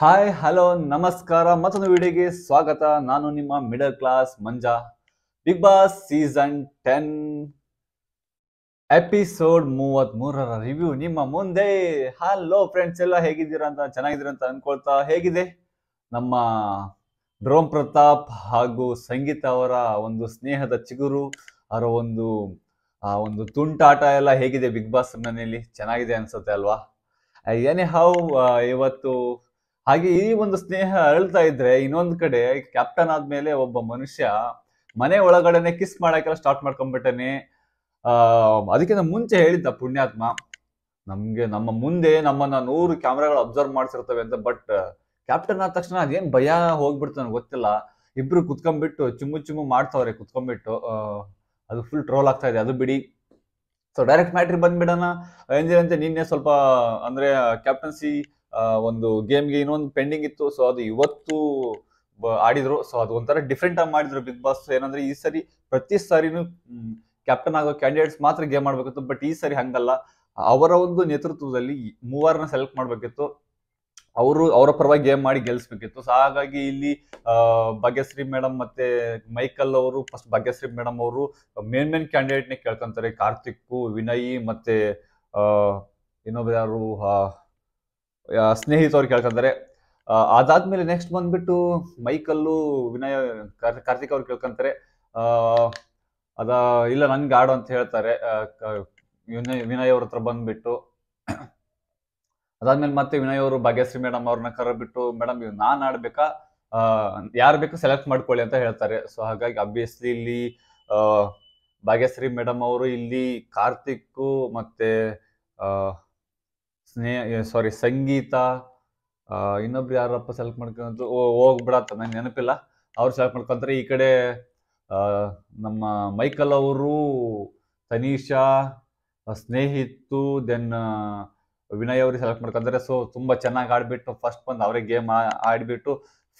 hi hello ನಮಸ್ಕಾರ ಮತ್ತೊಂದು ವಿಡಿಯೋಗೆ ಸ್ವಾಗತ ನಾನು ನಿಮ್ಮ middle class Manja big boss season ten episode ಮೂವತ್ ಮೂರರ ರಿವ್ಯೂ ನಿಮ್ಮ ಮುಂದೆ ಹಲೋ ಫ್ರೆಂಡ್ಸ್ ಎಲ್ಲ ಹೇಗಿದ್ದೀರಾ ಅಂತ ಚೆನ್ನಾಗಿದ್ದೀರಾ ಅಂತ ಅನ್ಕೊಳ್ತಾ ಹೇಗಿದೆ ನಮ್ಮ ಡ್ರೋಮ್ ಪ್ರತಾಪ್ ಹಾಗೂ ಸಂಗೀತ ಅವರ ಒಂದು ಸ್ನೇಹದ ಚಿಗುರು ಅವರ ಒಂದು ಆ ಒಂದು ತುಂಟಾಟ ಎಲ್ಲ ಹೇಗಿದೆ ಬಿಗ್ ಬಾಸ್ ಮನೆಯಲ್ಲಿ ಚೆನ್ನಾಗಿದೆ ಅನ್ಸುತ್ತೆ ಅಲ್ವಾ ಏನೇ ಹೌ ಇವತ್ತು ಹಾಗೆ ಈ ಒಂದು ಸ್ನೇಹ ಅರಳ್ತಾ ಇದ್ರೆ ಇನ್ನೊಂದ್ ಕಡೆ ಕ್ಯಾಪ್ಟನ್ ಆದ್ಮೇಲೆ ಒಬ್ಬ ಮನುಷ್ಯ ಮನೆ ಒಳಗಡೆನೆ ಕಿಸ್ ಮಾಡಕ್ಕೆಲ್ಲ ಸ್ಟಾರ್ಟ್ ಮಾಡ್ಕೊಂಡ್ಬಿಟ್ಟನೆ ಆ ಅದಕ್ಕಿಂತ ಮುಂಚೆ ಹೇಳಿದ್ದ ಪುಣ್ಯಾತ್ಮ ನಮ್ಗೆ ನಮ್ಮ ಮುಂದೆ ನಮ್ಮನ್ನ ನೂರು ಕ್ಯಾಮ್ರಾಗಳು ಅಬ್ಸರ್ವ್ ಮಾಡ್ಸಿರ್ತವೆ ಅಂತ ಬಟ್ ಕ್ಯಾಪ್ಟನ್ ಆದ ತಕ್ಷಣ ಅದೇನು ಭಯ ಹೋಗ್ಬಿಡ್ತು ನನಗೆ ಗೊತ್ತಿಲ್ಲ ಇಬ್ರು ಕುತ್ಕೊಂಡ್ಬಿಟ್ಟು ಚುಮ್ಮು ಚುಮ್ಮು ಮಾಡ್ತಾವ್ರೆ ಕುತ್ಕೊಂಡ್ಬಿಟ್ಟು ಅದು ಫುಲ್ ಟ್ರೋಲ್ ಆಗ್ತಾ ಇದೆ ಅದು ಬಿಡಿ ಸೊ ಡೈರೆಕ್ಟ್ ಮ್ಯಾಟ್ರಿಗ್ ಬಂದ್ಬಿಡೋಣ ಅಂತ ನಿನ್ನೆ ಸ್ವಲ್ಪ ಅಂದ್ರೆ ಕ್ಯಾಪ್ಟನ್ಸಿ ಒಂದು ಗೇಮ್ಗೆ ಇನ್ನೊಂದು ಪೆಂಡಿಂಗ್ ಇತ್ತು ಸೊ ಅದು ಇವತ್ತು ಆಡಿದ್ರು ಸೊ ಅದು ಒಂಥರ ಡಿಫ್ರೆಂಟ್ ಆಗಿ ಮಾಡಿದ್ರು ಬಿಗ್ ಬಾಸ್ ಏನಂದ್ರೆ ಈ ಸರಿ ಪ್ರತಿ ಸಾರಿನೂ ಕ್ಯಾಪ್ಟನ್ ಆಗೋ ಕ್ಯಾಂಡಿಡೇಟ್ಸ್ ಮಾತ್ರ ಗೇಮ್ ಆಡ್ಬೇಕಿತ್ತು ಬಟ್ ಈ ಸರಿ ಹಂಗಲ್ಲ ಅವರ ಒಂದು ನೇತೃತ್ವದಲ್ಲಿ ಮೂವರನ್ನ ಸೆಲೆಕ್ಟ್ ಮಾಡಬೇಕಿತ್ತು ಅವರು ಅವರ ಪರವಾಗಿ ಗೇಮ್ ಮಾಡಿ ಗೆಲ್ಸ್ಬೇಕಿತ್ತು ಸೊ ಹಾಗಾಗಿ ಇಲ್ಲಿ ಭಾಗ್ಯಶ್ರೀ ಮೇಡಮ್ ಮತ್ತೆ ಮೈಕಲ್ ಅವರು ಫಸ್ಟ್ ಭಾಗ್ಯಶ್ರೀ ಮೇಡಮ್ ಅವರು ಮೇನ್ ಮೇನ್ ಕ್ಯಾಂಡಿಡೇಟ್ನೇ ಕೇಳ್ಕೊಂತಾರೆ ಕಾರ್ತಿಕ್ ವಿನಯ್ ಮತ್ತೆ ಇನ್ನೊಬ್ಬರು ಯಾರು ಸ್ನೇಹಿತರು ಕೇಳ್ಕೊಂತಾರೆ ಅದಾದ್ಮೇಲೆ ನೆಕ್ಸ್ಟ್ ಬಂದ್ಬಿಟ್ಟು ಮೈಕಲ್ಲು ವಿನಯ ಕಾರ್ತಿಕ್ ಅವ್ರು ಕೇಳ್ಕೊಂತಾರೆ ಅದ ಇಲ್ಲ ನನ್ಗೆ ಆಡು ಅಂತ ಹೇಳ್ತಾರೆ ವಿನಯ್ ಅವ್ರ ಹತ್ರ ಬಂದ್ಬಿಟ್ಟು ಅದಾದ್ಮೇಲೆ ಮತ್ತೆ ವಿನಯ್ ಅವರು ಭಾಗ್ಯಶ್ರೀ ಮೇಡಮ್ ಅವ್ರನ್ನ ಕರೆಬಿಟ್ಟು ಮೇಡಮ್ ಇವ್ ನಾನ್ ಆಡ್ಬೇಕಾ ಯಾರು ಬೇಕು ಸೆಲೆಕ್ಟ್ ಮಾಡ್ಕೊಳ್ಳಿ ಅಂತ ಹೇಳ್ತಾರೆ ಸೊ ಹಾಗಾಗಿ ಅಬ್ವಿಯಸ್ಲಿ ಇಲ್ಲಿ ಭಾಗ್ಯಶ್ರೀ ಮೇಡಮ್ ಅವರು ಇಲ್ಲಿ ಕಾರ್ತಿಕ್ ಮತ್ತೆ ಸ್ನೇಹ ಸಾರಿ ಸಂಗೀತ ಇನ್ನೊಬ್ರು ಯಾರಪ್ಪ ಸೆಲೆಕ್ಟ್ ಮಾಡ್ಕೊಂತ ಹೋಗ್ಬಿಡತ್ತ ನಂಗೆ ನೆನಪಿಲ್ಲ ಅವ್ರು ಸೆಲೆಕ್ಟ್ ಮಾಡ್ಕೊಂತಾರೆ ಈ ಕಡೆ ನಮ್ಮ ಮೈಕಲ್ ಅವರು ತನಿಷಾ ಸ್ನೇಹಿತ್ತು ದೆನ್ ವಿನಯ್ ಅವ್ರಿಗೆ ಸೆಲೆಕ್ಟ್ ಮಾಡ್ಕೊಂತಾರೆ ಸೊ ತುಂಬ ಚೆನ್ನಾಗಿ ಆಡಿಬಿಟ್ಟು ಫಸ್ಟ್ ಬಂದು ಅವರೇ ಗೇಮ್ ಆಡಿಬಿಟ್ಟು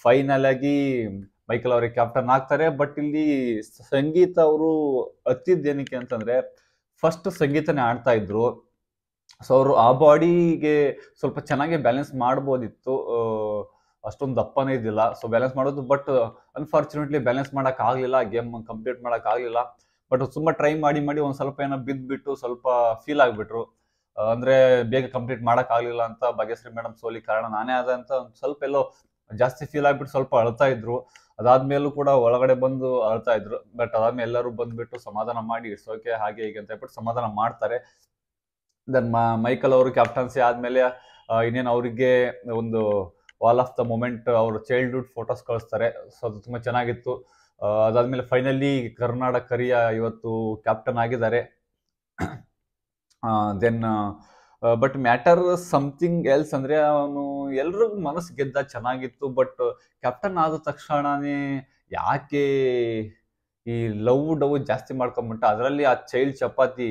ಫೈನಲ್ ಆಗಿ ಮೈಕಲ್ ಅವ್ರಿಗೆ ಕ್ಯಾಪ್ಟನ್ ಆಗ್ತಾರೆ ಬಟ್ ಇಲ್ಲಿ ಸಂಗೀತ ಅವರು ಹತ್ತಿದ್ದೇನಕ್ಕೆ ಅಂತಂದರೆ ಫಸ್ಟ್ ಸಂಗೀತನೇ ಆಡ್ತಾ ಇದ್ರು ಸೊ ಅವರು ಆ ಬಾಡಿಗೆ ಸ್ವಲ್ಪ ಚೆನ್ನಾಗಿ ಬ್ಯಾಲೆನ್ಸ್ ಮಾಡ್ಬೋದಿತ್ತು ಅಷ್ಟೊಂದು ದಪ್ಪನೇ ಇದ್ದಿಲ್ಲ ಸೊ ಬ್ಯಾಲೆನ್ಸ್ ಮಾಡೋದು ಬಟ್ ಅನ್ಫಾರ್ಚುನೇಟ್ಲಿ ಬ್ಯಾಲೆನ್ಸ್ ಆಗಲಿಲ್ಲ ಗೇಮ್ ಕಂಪ್ಲೀಟ್ ಆಗಲಿಲ್ಲ ಬಟ್ ತುಂಬಾ ಟ್ರೈ ಮಾಡಿ ಮಾಡಿ ಒಂದ್ ಸ್ವಲ್ಪ ಏನೋ ಬಿದ್ದುಬಿಟ್ಟು ಸ್ವಲ್ಪ ಫೀಲ್ ಆಗ್ಬಿಟ್ರು ಅಂದ್ರೆ ಬೇಗ ಕಂಪ್ಲೀಟ್ ಆಗ್ಲಿಲ್ಲ ಅಂತ ಭಾಗ್ಯಶ್ರೀ ಮೇಡಮ್ ಸೋಲಿ ಕಾರಣ ನಾನೇ ಆದ ಅಂತ ಒಂದು ಸ್ವಲ್ಪ ಎಲ್ಲೋ ಜಾಸ್ತಿ ಫೀಲ್ ಆಗಿಬಿಟ್ಟು ಸ್ವಲ್ಪ ಅಳ್ತಾ ಇದ್ರು ಅದಾದ್ಮೇಲೂ ಕೂಡ ಒಳಗಡೆ ಬಂದು ಅಳ್ತಾ ಇದ್ರು ಬಟ್ ಅದಾದ್ಮೇಲೆ ಎಲ್ಲರೂ ಬಂದ್ಬಿಟ್ಟು ಸಮಾಧಾನ ಮಾಡಿ ಇಡ್ಸೋಕೆ ಹಾಗೆ ಹೀಗೆ ಅಂತ ಹೇಳ್ಬಿಟ್ಟು ಸಮಾಧಾನ ಮಾಡ್ತಾರೆ ದೆನ್ ಮೈಕಲ್ ಅವರು ಕ್ಯಾಪ್ಟನ್ಸಿ ಆದಮೇಲೆ ಇನ್ನೇನು ಅವರಿಗೆ ಒಂದು ವಾಲ್ ಆಫ್ ದ ಮೂಮೆಂಟ್ ಅವರು ಚೈಲ್ಡ್ಹುಡ್ ಫೋಟೋಸ್ ಕಳಿಸ್ತಾರೆ ಸೊ ಅದು ತುಂಬ ಚೆನ್ನಾಗಿತ್ತು ಅದಾದಮೇಲೆ ಫೈನಲಿ ಕರ್ನಾಟಕ ಕರಿಯ ಇವತ್ತು ಕ್ಯಾಪ್ಟನ್ ಆಗಿದ್ದಾರೆ then but matter something else ಅಂದರೆ ಅವನು ಎಲ್ರಿಗೂ ಮನಸ್ಸು ಗೆದ್ದ ಚೆನ್ನಾಗಿತ್ತು ಬಟ್ ಕ್ಯಾಪ್ಟನ್ ಆದ ತಕ್ಷಣವೇ ಯಾಕೆ ಈ ಲವ್ ಡವ್ ಜಾಸ್ತಿ ಮಾಡ್ಕೊಂಬಿಟ್ಟ ಅದರಲ್ಲಿ ಆ ಚೈಲ್ಡ್ ಚಪಾತಿ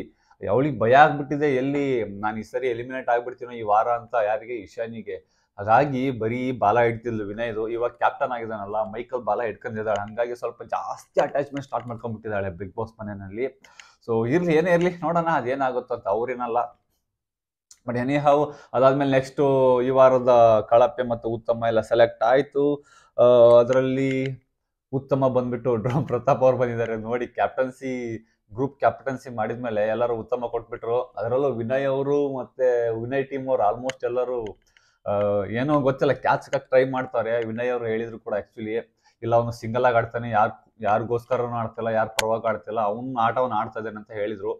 ಅವಳಿಗೆ ಭಯ ಆಗ್ಬಿಟ್ಟಿದೆ ಎಲ್ಲಿ ನಾನು ಈ ಸರಿ ಎಲಿಮಿನೇಟ್ ಆಗ್ಬಿಡ್ತೀನೋ ಈ ವಾರ ಅಂತ ಯಾರಿಗೆ ಇಶಾನಿಗೆ ಹಾಗಾಗಿ ಬರೀ ಬಾಲ ಇಡ್ತಿದ್ಲು ವಿನಯ್ದು ಇವಾಗ ಕ್ಯಾಪ್ಟನ್ ಆಗಿದ್ದಾನಲ್ಲ ಮೈಕಲ್ ಬಾಲ ಇಟ್ಕೊಂಡಿದ್ದಾಳೆ ಹಾಗಾಗಿ ಸ್ವಲ್ಪ ಜಾಸ್ತಿ ಅಟ್ಯಾಚ್ಮೆಂಟ್ ಸ್ಟಾರ್ಟ್ ಮಾಡ್ಕೊಂಡ್ಬಿಟ್ಟಿದ್ದಾಳೆ ಬಿಗ್ ಬಾಸ್ ಮನೆಯಲ್ಲಿ ಸೊ ಇರ್ಲಿ ಏನೇ ಇರಲಿ ನೋಡೋಣ ಅದೇನಾಗುತ್ತೋ ಅಂತ ಅವ್ರೇನಲ್ಲ ಬಟ್ ಎನಿ ಹೌ ಅದಾದ್ಮೇಲೆ ನೆಕ್ಸ್ಟ್ ಈ ವಾರದ ಕಳಪೆ ಮತ್ತು ಉತ್ತಮ ಎಲ್ಲ ಸೆಲೆಕ್ಟ್ ಆಯಿತು ಅದರಲ್ಲಿ ಉತ್ತಮ ಬಂದ್ಬಿಟ್ಟು ಡ್ರೋಮ್ ಪ್ರತಾಪ್ ಅವ್ರು ಬಂದಿದ್ದಾರೆ ನೋಡಿ ಕ್ಯಾಪ್ಟನ್ಸಿ ಗ್ರೂಪ್ ಕ್ಯಾಪ್ಟನ್ಸಿ ಮಾಡಿದ್ಮೇಲೆ ಎಲ್ಲರೂ ಉತ್ತಮ ಕೊಟ್ಬಿಟ್ರು ಅದರಲ್ಲೂ ವಿನಯ್ ಅವರು ಮತ್ತೆ ವಿನಯ್ ಟೀಮ್ ಅವರು ಆಲ್ಮೋಸ್ಟ್ ಎಲ್ಲರೂ ಏನೋ ಗೊತ್ತಿಲ್ಲ ಕ್ಯಾಚ್ ಕಟ್ ಟ್ರೈ ಮಾಡ್ತಾರೆ ವಿನಯ್ ಅವರು ಹೇಳಿದ್ರು ಕೂಡ ಆಕ್ಚುಲಿ ಇಲ್ಲ ಅವನು ಸಿಂಗಲ್ ಆಗಿ ಆಡ್ತಾನೆ ಯಾರು ಯಾರಿಗೋಸ್ಕರನೂ ಆಡ್ತಿಲ್ಲ ಯಾರು ಪರವಾಗಿ ಆಡ್ತಿಲ್ಲ ಅವ್ನ ಆಟವನ್ನು ಆಡ್ತಾ ಇದ್ದಾನೆ ಅಂತ ಹೇಳಿದ್ರು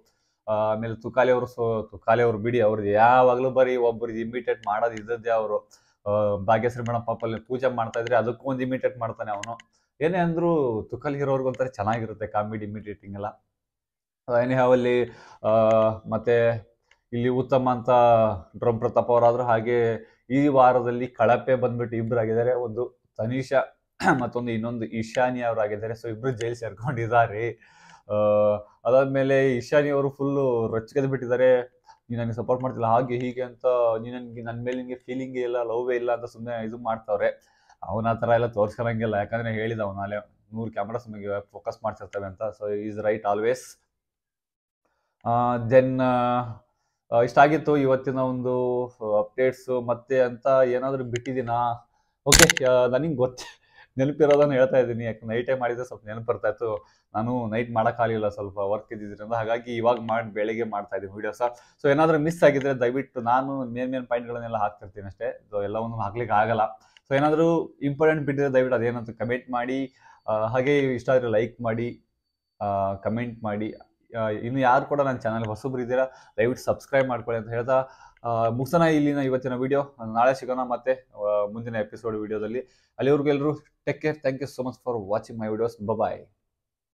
ಆಮೇಲೆ ತುಕಾಲಿ ಅವರು ಸೊ ತುಕಾಲಿ ಅವರು ಬಿಡಿ ಅವ್ರದ್ದು ಯಾವಾಗಲೂ ಬರೀ ಒಬ್ಬರಿಗೆ ಇಮಿಟೇಟ್ ಮಾಡೋದು ಇದ್ದದ್ದೇ ಅವರು ಭಾಗ್ಯಶ್ರೀ ಮೇಡಮ್ ಪಾಪಲ್ಲಿ ಪೂಜೆ ಮಾಡ್ತಾ ಇದ್ರೆ ಅದಕ್ಕೂ ಒಂದು ಇಮಿಟೇಟ್ ಮಾಡ್ತಾನೆ ಅವನು ಏನೇ ಅಂದ್ರು ತುಕಾಲಿ ಇರೋರ್ಗೊಂತಾರೆ ಚೆನ್ನಾಗಿರುತ್ತೆ ಕಾಮಿಡಿ ಇಮಿಟೇಟಿಂಗ್ ಎಲ್ಲ ಎನಿಹ್ಯಾವ್ ಅಲ್ಲಿ ಮತ್ತೆ ಇಲ್ಲಿ ಉತ್ತಮ ಅಂತ ಡ್ರಮ್ ಪ್ರತಾಪ್ ಅವರಾದ್ರು ಹಾಗೆ ಈ ವಾರದಲ್ಲಿ ಕಳಪೆ ಬಂದ್ಬಿಟ್ಟು ಇಬ್ಬರಾಗಿದ್ದಾರೆ ಒಂದು ತನಿಷಾ ಮತ್ತೊಂದು ಇನ್ನೊಂದು ಈಶಾನಿ ಅವರಾಗಿದ್ದಾರೆ ಸೊ ಇಬ್ರು ಜೈಲ್ ಸೇರ್ಕೊಂಡಿದ್ದಾರೆ ಅದಾದ್ಮೇಲೆ ಈಶಾನಿ ಅವರು ಫುಲ್ಲು ರೊಚ್ಚಿಗೆದು ಬಿಟ್ಟಿದ್ದಾರೆ ನೀನು ನನಗೆ ಸಪೋರ್ಟ್ ಮಾಡ್ತಿಲ್ಲ ಹಾಗೆ ಹೀಗೆ ಅಂತ ನೀನು ನನಗೆ ನನ್ನ ಮೇಲೆ ನಿಮಗೆ ಫೀಲಿಂಗೇ ಇಲ್ಲ ಲವ್ವೇ ಇಲ್ಲ ಅಂತ ಸುಮ್ಮನೆ ಇದು ಮಾಡ್ತಾವ್ರೆ ಅವನ ಆ ಥರ ಎಲ್ಲ ತೋರಿಸ್ಕೊಳಂಗಿಲ್ಲ ಯಾಕಂದ್ರೆ ಹೇಳಿದ ಅವನಾಲೆ ನೂರು ಕ್ಯಾಮ್ರಾಸ್ ನಮಗೆ ಫೋಕಸ್ ಮಾಡ್ತಿರ್ತವೆ ಅಂತ so is right always then ಇಷ್ಟಾಗಿತ್ತು ಇವತ್ತಿನ ಒಂದು ಅಪ್ಡೇಟ್ಸು ಮತ್ತೆ ಅಂತ ಏನಾದರೂ ಬಿಟ್ಟಿದ್ದೀನಾ ಓಕೆ ನನಗೆ ಗೊತ್ತೆ ನೆನಪಿರೋದನ್ನು ಹೇಳ್ತಾ ಇದ್ದೀನಿ ಯಾಕೆ ನೈಟೇ ಮಾಡಿದರೆ ಸ್ವಲ್ಪ ನೆನಪು ಬರ್ತಾ ಇತ್ತು ನಾನು ನೈಟ್ ಮಾಡೋಕ್ಕಾಗಲಿಲ್ಲ ಸ್ವಲ್ಪ ವರ್ಕ್ ಇದ್ದಿದ್ದರಿಂದ ಹಾಗಾಗಿ ಇವಾಗ ಮಾಡಿ ಬೆಳಿಗ್ಗೆ ಮಾಡ್ತಾ ಇದ್ದೀನಿ ವೀಡಿಯೋಸ ಸೊ ಏನಾದರೂ ಮಿಸ್ ಆಗಿದ್ರೆ ದಯವಿಟ್ಟು ನಾನು ಮೇನ್ ಮೇನ್ ಪಾಯಿಂಟ್ಗಳನ್ನೆಲ್ಲ ಹಾಕ್ತಿರ್ತೀನಿ ಅಷ್ಟೇ ಸೊ ಎಲ್ಲವನ್ನು ಹಾಕ್ಲಿಕ್ಕೆ ಆಗಲ್ಲ ಸೊ ಏನಾದರೂ ಇಂಪಾರ್ಟೆಂಟ್ ಬಿಟ್ಟಿದ್ರೆ ದಯವಿಟ್ಟು ಅದೇನಂತ ಕಮೆಂಟ್ ಮಾಡಿ ಹಾಗೆ ಇಷ್ಟ ಆದರೆ ಲೈಕ್ ಮಾಡಿ ಕಮೆಂಟ್ ಮಾಡಿ ಇನ್ನು ಯಾರು ಕೂಡ ನನ್ನ ಚಾನಲ್ ಹೊಸಬ್ರು ಇದ್ದೀರಾ ದಯವಿಟ್ಟು ಸಬ್ಸ್ಕ್ರೈಬ್ ಮಾಡ್ಕೊಳ್ಳಿ ಅಂತ ಹೇಳ್ತಾ ಮುಗಿಸೋಣ ಇಲ್ಲಿನ ಇವತ್ತಿನ ವೀಡಿಯೋ ನಾಳೆ ಸಿಗೋಣ ಮತ್ತೆ ಮುಂದಿನ ಎಪಿಸೋಡ್ ವಿಡಿಯೋದಲ್ಲಿ ಅಲ್ಲಿವರೆಗೂ ಎಲ್ಲರೂ take care thank you so much for watching my videos bye